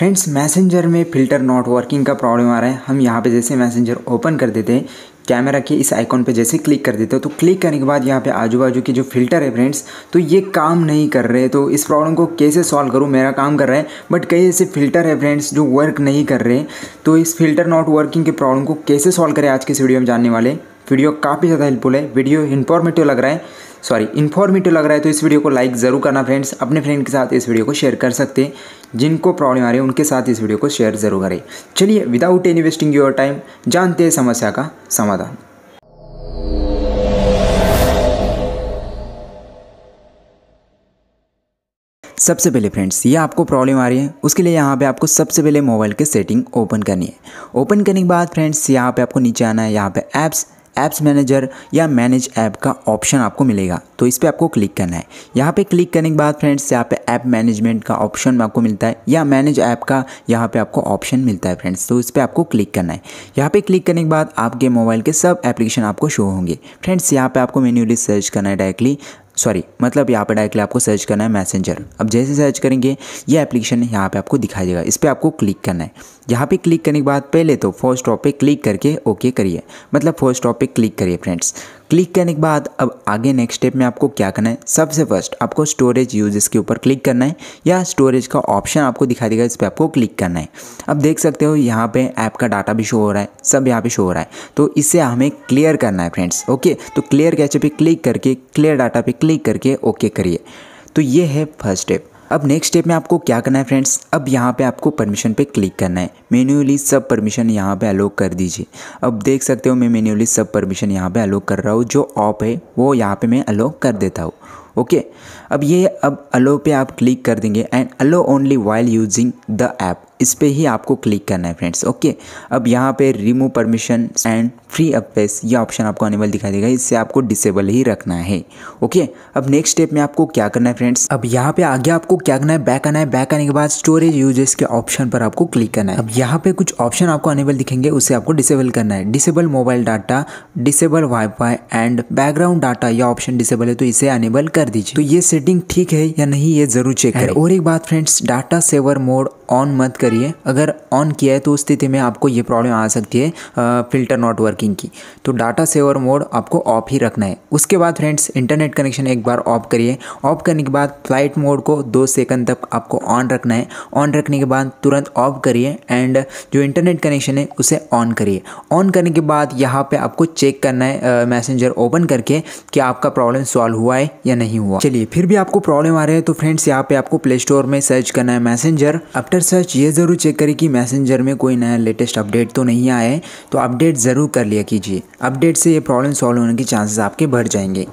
friends messenger में filter not working का problem आ रहा है हम यहाँ पे जैसे मैसेंजर ओपन कर देते हैं कैमरा के इस आइकॉन पे जैसे क्लिक कर देते हो तो क्लिक करने के बाद यहाँ पे आजू बाजू के जो फिल्टर है फ्रेंड्स तो ये काम नहीं कर रहे तो इस प्रॉब्लम को कैसे सॉल्व करूँ मेरा काम कर रहा है बट कई ऐसे फिल्टर है फ्रेंड्स जो वर्क नहीं कर रहे तो इस फिल्टर नॉट वर्किंग के प्रॉब्लम को कैसे सॉल्व करें आज के इस वीडियो में जानने वाले वीडियो काफ़ी ज़्यादा हेल्पफुल है वीडियो इन्फॉर्मेटिव लग रहा है सॉरी इन्फॉर्मेटिव लग रहा है तो इस वीडियो को लाइक ज़रूर करना फ्रेंड्स अपने फ्रेंड के साथ इस वीडियो को शेयर कर सकते हैं जिनको प्रॉब्लम आ रही है उनके साथ इस वीडियो को शेयर ज़रूर करें चलिए without any wasting your time जानते हैं समस्या का समाधान सबसे पहले फ्रेंड्स ये आपको प्रॉब्लम आ रही है उसके लिए यहाँ पे आपको सबसे पहले मोबाइल के सेटिंग ओपन करनी है ओपन करने के बाद फ्रेंड्स यहाँ पे आपको नीचे आना है यहाँ पे ऐप्स ऐप्स मैनेजर या मैनेज ऐप का ऑप्शन आपको मिलेगा तो इस पर आपको क्लिक करना है यहाँ पे क्लिक करने के बाद फ्रेंड्स यहाँ पे ऐप मैनेजमेंट का ऑप्शन आपको मिलता है या मैनेज ऐप का यहाँ पे आपको ऑप्शन मिलता है फ्रेंड्स तो इस पर आपको क्लिक करना है यहाँ पे क्लिक करने के बाद आपके मोबाइल के सब एप्लीकेशन आपको शो होंगे फ्रेंड्स यहाँ पे आपको मेन्यूली सर्च करना है डायरेक्टली सॉरी मतलब यहाँ पर डायरेक्टली आपको सर्च करना है मैसेंजर अब जैसे सर्च करेंगे ये एप्लीकेशन यहाँ पे आपको दिखाई देगा इस पर आपको क्लिक करना है यहाँ पे क्लिक करने के बाद पहले तो फर्स्ट टॉप पे क्लिक करके ओके करिए मतलब फर्स्ट टॉप पे क्लिक करिए फ्रेंड्स क्लिक करने के बाद अब आगे नेक्स्ट स्टेप में आपको क्या करना है सबसे फर्स्ट आपको स्टोरेज यूजेस के ऊपर क्लिक करना है या स्टोरेज का ऑप्शन आपको दिखाई देगा इस पर आपको क्लिक करना है अब देख सकते हो यहाँ पे ऐप का डाटा भी शो हो रहा है सब यहाँ पे शो हो रहा है तो इसे हमें क्लियर करना है फ्रेंड्स ओके तो क्लियर कैचे पर क्लिक करके क्लियर डाटा पे क्लिक करके ओके करिए तो ये है फर्स्ट स्टेप अब नेक्स्ट स्टेप में आपको क्या करना है फ्रेंड्स अब यहाँ पे आपको परमिशन पे क्लिक करना है मेन्यूअली सब परमिशन यहाँ पे अलो कर दीजिए अब देख सकते हो मैं मेन्यूली सब परमिशन यहाँ पे अलो कर रहा हूँ जो ऑप है वो यहाँ पे मैं अलोक कर देता हूँ ओके अब ये अब अलो पे आप क्लिक कर देंगे and allow only while using the app इस पर ही आपको क्लिक करना है फ्रेंड्स ओके अब यहाँ पे रिमूव परमिशन एंड फ्री अपेस ये ऑप्शन आपको अनेबल दिखाई देगा इससे आपको डिसेबल ही रखना है ओके अब नेक्स्ट स्टेप में आपको क्या करना है फ्रेंड्स अब यहाँ पे आगे आपको क्या करना है बैक आना है बैक आने के बाद स्टोरेज यूजेस के ऑप्शन पर आपको क्लिक करना है अब यहाँ पे कुछ ऑप्शन आपको अनेबल दिखेंगे उसे आपको डिसेबल करना है disable mobile data disable wifi and background data यह ऑप्शन डिसेबल है तो इसे अनेबल कर कर दीजिए तो ये सेटिंग ठीक है या नहीं ये जरूर चेक करें और एक बात friends data saver mode on मत करिए अगर ऑन किया है तो उस स्थिति में आपको ये प्रॉब्लम आ सकती है फिल्टर नॉट वर्किंग की तो डाटा सेवर मोड आपको ऑफ ही रखना है उसके बाद फ्रेंड्स इंटरनेट कनेक्शन एक बार ऑफ करिए ऑफ करने के बाद फ्लाइट मोड को दो सेकंड तक आपको ऑन रखना है ऑन रखने के बाद तुरंत ऑफ करिए एंड जो इंटरनेट कनेक्शन है उसे ऑन करिए ऑन करने के बाद यहाँ पर आपको चेक करना है मैसेंजर ओपन करके कि आपका प्रॉब्लम सॉल्व हुआ है या नहीं नहीं हुआ चलिए फिर भी आपको प्रॉब्लम आ रहा है तो फ्रेंड्स यहाँ पे आपको प्ले स्टोर में सर्च करना है मैसेंजर आफ्टर सर्च ये जरूर चेक करें कि मैसेंजर में कोई नया लेटेस्ट अपडेट तो नहीं आया है तो अपडेट ज़रूर कर लिया कीजिए अपडेट से ये प्रॉब्लम सॉल्व होने के चांसेस आपके बढ़ जाएंगे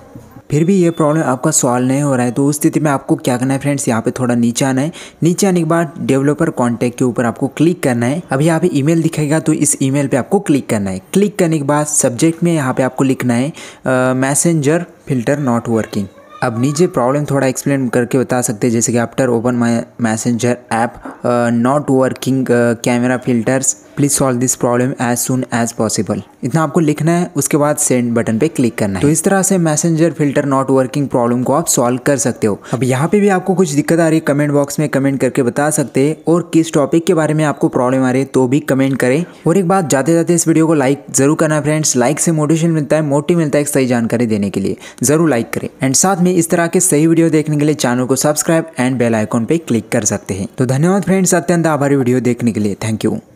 फिर भी ये प्रॉब्लम आपका सॉल्व नहीं हो रहा है तो उस स्थिति में आपको क्या करना है फ्रेंड्स यहाँ पे थोड़ा नीचे आना है नीचे आने के बाद डेवलपर कॉन्टैक्ट के ऊपर आपको क्लिक करना है अभी यहाँ पे ईमेल दिखेगा तो इस ईमेल पे आपको क्लिक करना है क्लिक करने के बाद सब्जेक्ट में यहाँ पे आपको लिखना है मैसेंजर फिल्टर नॉट वर्किंग अब नीचे प्रॉब्लम थोड़ा एक्सप्लेन करके बता सकते हैं जैसे कि after open my messenger app not working camera filters please solve this problem as soon as possible इतना आपको लिखना है उसके बाद सेंड बटन पे क्लिक करना है तो इस तरह से messenger filter not working problem को आप सॉल्व कर सकते हो अब यहाँ पे भी आपको कुछ दिक्कत आ रही है कमेंट बॉक्स में कमेंट करके बता सकते हैं और किस टॉपिक के बारे में आपको प्रॉब्लम आ रही है तो भी कमेंट करें और एक बात जाते जाते इस वीडियो को लाइक जरूर करना फ्रेंड्स लाइक से मोटिवेशन मिलता है मोटिव मिलता है सही जानकारी देने के लिए जरूर लाइक करें एंड साथ में इस तरह के सही वीडियो देखने के लिए चैनल को सब्सक्राइब एंड बेल आइकॉन पे क्लिक कर सकते हैं तो धन्यवाद फ्रेंड्स अत्यंत आभारी वीडियो देखने के लिए थैंक यू